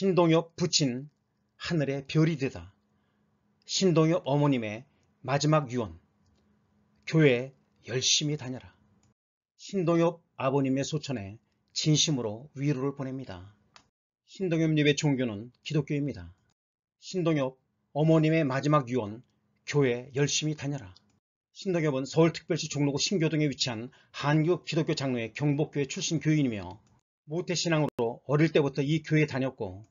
신동엽 부친 하늘의 별이 되다. 신동엽 어머님의 마지막 유언. 교회 열심히 다녀라. 신동엽 아버님의 소천에 진심으로 위로를 보냅니다. 신동엽 님의 종교는 기독교입니다. 신동엽 어머님의 마지막 유언 교회 열심히 다녀라. 신동엽은 서울특별시 종로구 신교동에 위치한 한국 기독교 장로의 경복교회 출신 교인이며 모태신앙으로 어릴 때부터 이 교회에 다녔고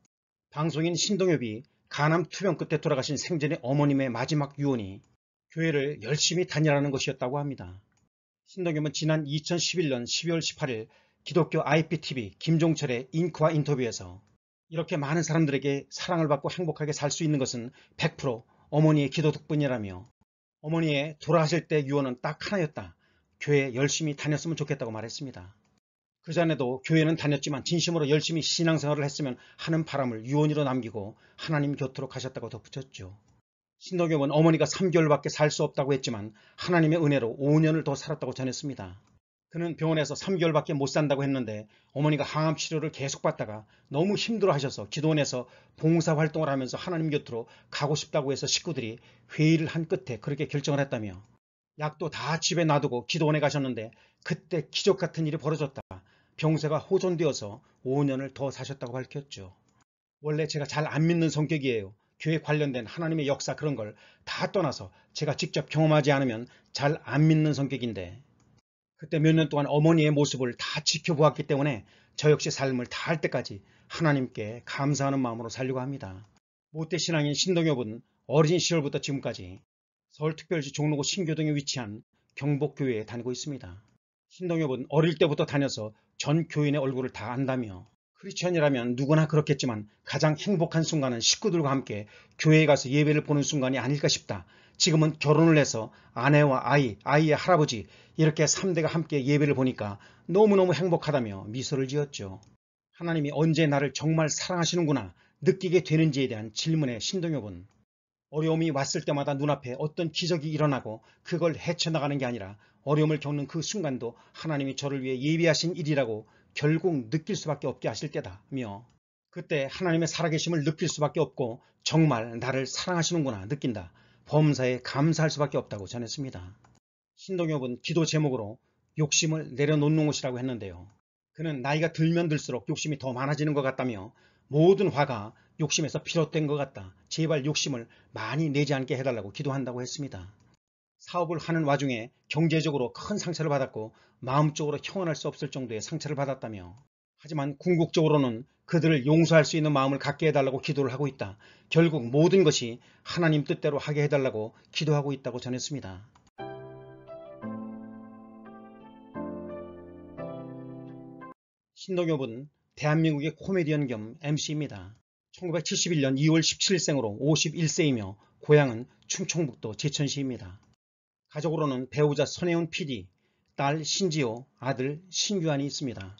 방송인 신동엽이 간암 투병 끝에 돌아가신 생전의 어머님의 마지막 유언이 교회를 열심히 다니라는 것이었다고 합니다. 신동엽은 지난 2011년 12월 18일 기독교 IPTV 김종철의 잉크와 인터뷰에서 이렇게 많은 사람들에게 사랑을 받고 행복하게 살 수 있는 것은 100% 어머니의 기도 덕분이라며 어머니의 돌아가실 때 유언은 딱 하나였다. 교회 열심히 다녔으면 좋겠다고 말했습니다. 그 전에도 교회는 다녔지만 진심으로 열심히 신앙생활을 했으면 하는 바람을 유언으로 남기고 하나님 곁으로 가셨다고 덧붙였죠. 신도경은 어머니가 3개월밖에 살 수 없다고 했지만 하나님의 은혜로 5년을 더 살았다고 전했습니다. 그는 병원에서 3개월밖에 못 산다고 했는데 어머니가 항암 치료를 계속 받다가 너무 힘들어 하셔서 기도원에서 봉사 활동을 하면서 하나님 곁으로 가고 싶다고 해서 식구들이 회의를 한 끝에 그렇게 결정을 했다며 약도 다 집에 놔두고 기도원에 가셨는데 그때 기적 같은 일이 벌어졌다. 병세가 호전되어서 5년을 더 사셨다고 밝혔죠. 원래 제가 잘 안 믿는 성격이에요. 교회 관련된 하나님의 역사 그런 걸 다 떠나서 제가 직접 경험하지 않으면 잘 안 믿는 성격인데 그때 몇 년 동안 어머니의 모습을 다 지켜보았기 때문에 저 역시 삶을 다 할 때까지 하나님께 감사하는 마음으로 살려고 합니다. 모태 신앙인 신동엽은 어린 시절부터 지금까지 서울특별시 종로구 신교동에 위치한 경복교회에 다니고 있습니다. 신동엽은 어릴 때부터 다녀서 전 교인의 얼굴을 다 안다며 크리스천이라면 누구나 그렇겠지만 가장 행복한 순간은 식구들과 함께 교회에 가서 예배를 보는 순간이 아닐까 싶다. 지금은 결혼을 해서 아내와 아이, 아이의 할아버지 이렇게 3대가 함께 예배를 보니까 너무너무 행복하다며 미소를 지었죠. 하나님이 언제 나를 정말 사랑하시는구나 느끼게 되는지에 대한 질문에 신동엽은 어려움이 왔을 때마다 눈앞에 어떤 기적이 일어나고 그걸 헤쳐나가는 게 아니라 어려움을 겪는 그 순간도 하나님이 저를 위해 예비하신 일이라고 결국 느낄 수밖에 없게 하실 때다며 그때 하나님의 살아계심을 느낄 수밖에 없고 정말 나를 사랑하시는구나 느낀다. 범사에 감사할 수밖에 없다고 전했습니다. 신동엽은 기도 제목으로 욕심을 내려놓는 것이라고 했는데요. 그는 나이가 들면 들수록 욕심이 더 많아지는 것 같다며 모든 화가 욕심에서 비롯된 것 같다. 제발 욕심을 많이 내지 않게 해달라고 기도한다고 했습니다. 사업을 하는 와중에 경제적으로 큰 상처를 받았고 마음적으로 형언할 수 없을 정도의 상처를 받았다며 하지만 궁극적으로는 그들을 용서할 수 있는 마음을 갖게 해달라고 기도를 하고 있다. 결국 모든 것이 하나님 뜻대로 하게 해달라고 기도하고 있다고 전했습니다. 신동엽은 대한민국의 코미디언 겸 MC입니다. 1971년 2월 17일생으로 51세이며 고향은 충청북도 제천시입니다. 가족으로는 배우자 선혜훈 PD, 딸 신지호, 아들 신규환이 있습니다.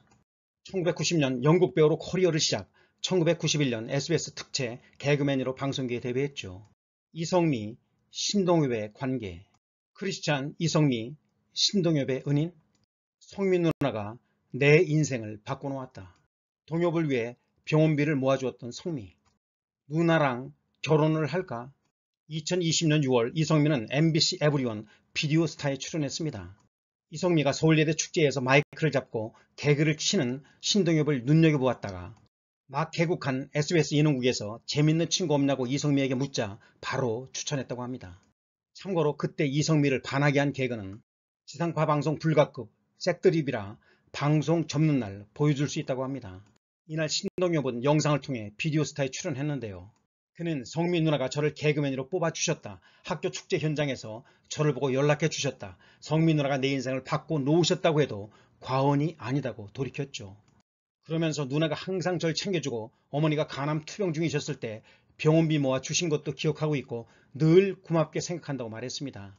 1990년 영국 배우로 커리어를 시작, 1991년 SBS 특채 개그맨으로 방송계에 데뷔했죠. 이성미, 신동엽의 관계, 크리스찬 이성미, 신동엽의 은인, 성민 누나가 내 인생을 바꿔놓았다. 동엽을 위해 병원비를 모아주었던 성미. 누나랑 결혼을 할까? 2020년 6월 이성미는 MBC 에브리온 비디오 스타에 출연했습니다. 이성미가 서울예대 축제에서 마이크를 잡고 개그를 치는 신동엽을 눈여겨보았다가 막 개국한 SBS 예능국에서 재밌는 친구 없냐고 이성미에게 묻자 바로 추천했다고 합니다. 참고로 그때 이성미를 반하게 한 개그는 지상파 방송 불가급 색드립이라 방송 접는 날 보여줄 수 있다고 합니다. 이날 신동엽은 영상을 통해 비디오 스타에 출연했는데요. 그는 성민 누나가 저를 개그맨으로 뽑아주셨다. 학교 축제 현장에서 저를 보고 연락해 주셨다. 성민 누나가 내 인생을 바꿔 놓으셨다고 해도 과언이 아니다고 돌이켰죠. 그러면서 누나가 항상 절 챙겨주고 어머니가 간암 투병 중이셨을 때 병원비 모아 주신 것도 기억하고 있고 늘 고맙게 생각한다고 말했습니다.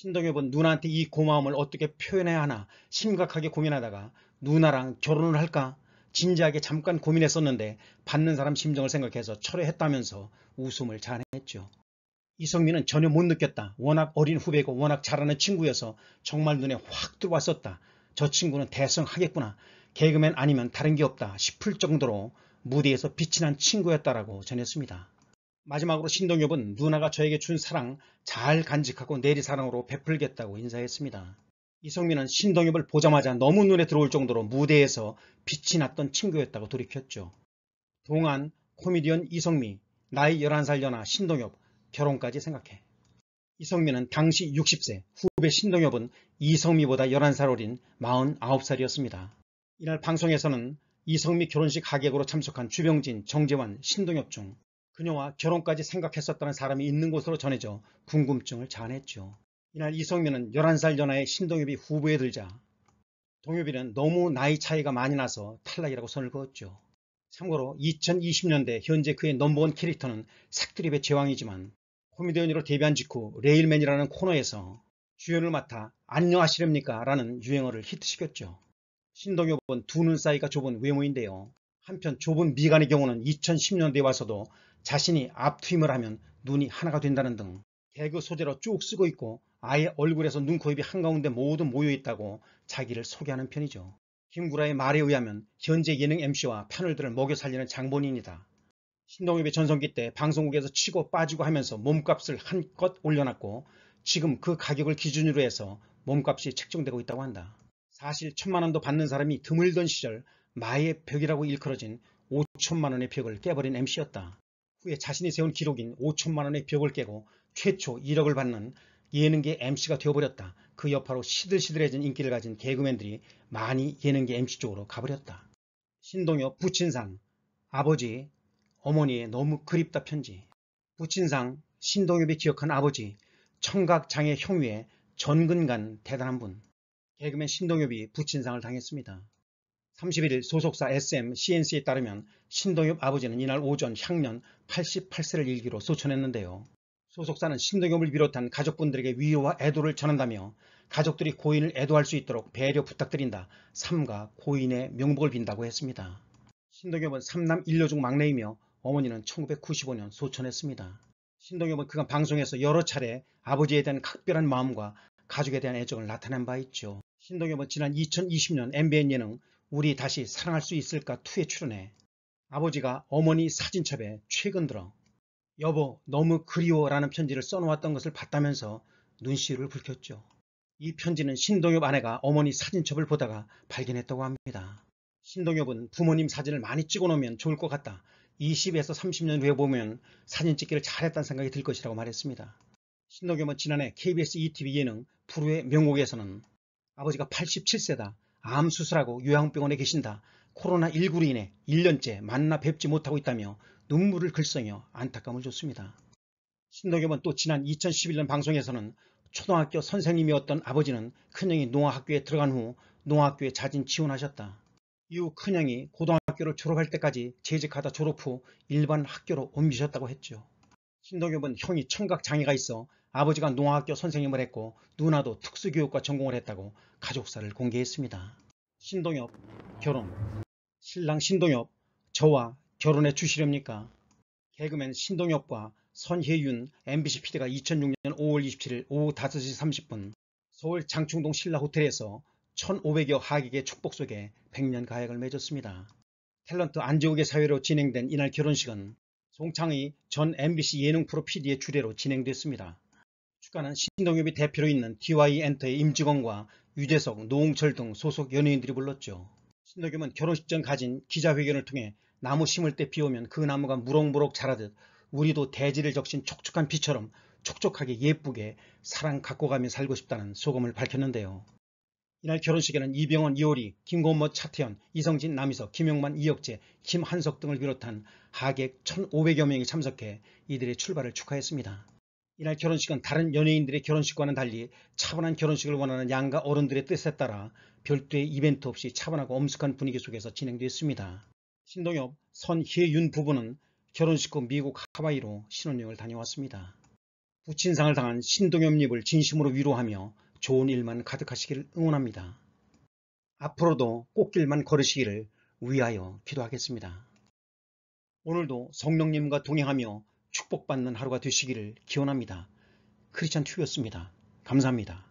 신동엽은 누나한테 이 고마움을 어떻게 표현해야 하나 심각하게 고민하다가 누나랑 결혼을 할까 진지하게 잠깐 고민했었는데 받는 사람 심정을 생각해서 철회했다면서 웃음을 자했죠. 아 이성민은 전혀 못 느꼈다. 워낙 어린 후배고 워낙 잘하는 친구여서 정말 눈에 확 들어왔었다. 저 친구는 대성하겠구나. 개그맨 아니면 다른 게 없다 싶을 정도로 무대에서 빛이 난 친구였다라고 전했습니다. 마지막으로 신동엽은 누나가 저에게 준 사랑 잘 간직하고 내리 사랑으로 베풀겠다고 인사했습니다. 이성민은 신동엽을 보자마자 너무 눈에 들어올 정도로 무대에서 빛이 났던 친구였다고 돌이켰죠. 동안 코미디언 이성미, 나이 11살 연하 신동엽, 결혼까지 생각해. 이성미는 당시 60세, 후배 신동엽은 이성미보다 11살 어린 49살이었습니다. 이날 방송에서는 이성미 결혼식 가객으로 참석한 주병진, 정재환, 신동엽 중 그녀와 결혼까지 생각했었다는 사람이 있는 것으로 전해져 궁금증을 자아냈죠. 이날 이성민은 11살 연하의 신동엽이 후보에 들자 동엽이는 너무 나이 차이가 많이 나서 탈락이라고 선을 그었죠. 참고로 2020년대 현재 그의 넘버원 캐릭터는 색드립의 제왕이지만 코미디 언으로 데뷔한 직후 레일맨이라는 코너에서 주연을 맡아 안녕하시렵니까? 라는 유행어를 히트시켰죠. 신동엽은 두 눈 사이가 좁은 외모인데요. 한편 좁은 미간의 경우는 2010년대에 와서도 자신이 앞트임을 하면 눈이 하나가 된다는 등 개그 소재로 쭉 쓰고 있고 아예 얼굴에서 눈, 코, 입이 한가운데 모두 모여있다고 자기를 소개하는 편이죠. 김구라의 말에 의하면 현재 예능 MC와 패널들을 먹여 살리는 장본인이다. 신동엽의 전성기 때 방송국에서 치고 빠지고 하면서 몸값을 한껏 올려놨고 지금 그 가격을 기준으로 해서 몸값이 책정되고 있다고 한다. 사실 천만원도 받는 사람이 드물던 시절 마의 벽이라고 일컬어진 5천만원의 벽을 깨버린 MC였다. 후에 자신이 세운 기록인 5천만 원의 벽을 깨고 최초 1억을 받는 예능계 MC가 되어버렸다. 그 여파로 시들시들해진 인기를 가진 개그맨들이 많이 예능계 MC 쪽으로 가버렸다. 신동엽 부친상 아버지 어머니의 너무 그립다 편지 부친상 신동엽이 기억한 아버지 청각장애 형유의 전근간 대단한 분 개그맨 신동엽이 부친상을 당했습니다. 31일 소속사 SM CNC에 따르면 신동엽 아버지는 이날 오전 향년 88세를 일기로 소천했는데요. 소속사는 신동엽을 비롯한 가족분들에게 위로와 애도를 전한다며 가족들이 고인을 애도할 수 있도록 배려 부탁드린다. 삼가 고인의 명복을 빈다고 했습니다. 신동엽은 삼남일녀중 막내이며 어머니는 1995년 소천했습니다. 신동엽은 그간 방송에서 여러 차례 아버지에 대한 각별한 마음과 가족에 대한 애정을 나타낸 바 있죠. 신동엽은 지난 2020년 MBN 예능 우리 다시 사랑할 수 있을까 투에 출연해 아버지가 어머니 사진첩에 최근 들어 여보 너무 그리워라는 편지를 써놓았던 것을 봤다면서 눈시울을 붉혔죠. 이 편지는 신동엽 아내가 어머니 사진첩을 보다가 발견했다고 합니다. 신동엽은 부모님 사진을 많이 찍어놓으면 좋을 것 같다. 20에서 30년 후에 보면 사진 찍기를 잘했다는 생각이 들 것이라고 말했습니다. 신동엽은 지난해 KBS ETV 예능 불후의 명곡에서는 아버지가 87세다. 암 수술하고 요양병원에 계신다. 코로나19로 인해 1년째 만나 뵙지 못하고 있다며 눈물을 글썽여 안타까움을 줬습니다. 신동엽은또 지난 2011년 방송에서는 초등학교 선생님이었던 아버지는 큰형이 농아학교에 들어간 후농아학교에 자진 지원하셨다. 이후 큰형이 고등학교를 졸업할 때까지 재직하다 졸업 후 일반 학교로 옮기셨다고 했죠. 신동엽은 형이 청각장애가 있어 아버지가 농학교 선생님을 했고 누나도 특수교육과 전공을 했다고 가족사를 공개했습니다. 신동엽 결혼 신랑 신동엽 저와 결혼해 주시렵니까? 개그맨 신동엽과 선혜윤 MBC PD가 2006년 5월 27일 오후 5시 30분 서울 장충동 신라 호텔에서 1,500여 하객의 축복 속에 백년 가약을 맺었습니다. 탤런트 안지욱의 사회로 진행된 이날 결혼식은 송창희 전 MBC 예능 프로 PD의 주례로 진행됐습니다. 축가는 신동엽이 대표로 있는 DY엔터의 임직원과 유재석, 노홍철 등 소속 연예인들이 불렀죠. 신동엽은 결혼식 전 가진 기자회견을 통해 나무 심을 때 비오면 그 나무가 무럭무럭 자라듯 우리도 대지를 적신 촉촉한 피처럼 촉촉하게 예쁘게 사랑 갖고 가며 살고 싶다는 소감을 밝혔는데요. 이날 결혼식에는 이병헌, 이효리, 김고모 차태현, 이성진, 남희석, 김영만, 이혁재, 김한석 등을 비롯한 하객 1,500여 명이 참석해 이들의 출발을 축하했습니다. 이날 결혼식은 다른 연예인들의 결혼식과는 달리 차분한 결혼식을 원하는 양가 어른들의 뜻에 따라 별도의 이벤트 없이 차분하고 엄숙한 분위기 속에서 진행됐습니다. 신동엽, 선혜윤 부부는 결혼식 후 미국 하와이로 신혼여행을 다녀왔습니다. 부친상을 당한 신동엽님을 진심으로 위로하며 좋은 일만 가득하시기를 응원합니다. 앞으로도 꽃길만 걸으시기를 위하여 기도하겠습니다. 오늘도 성령님과 동행하며 축복받는 하루가 되시기를 기원합니다. 크리스찬 튜브였습니다. 감사합니다.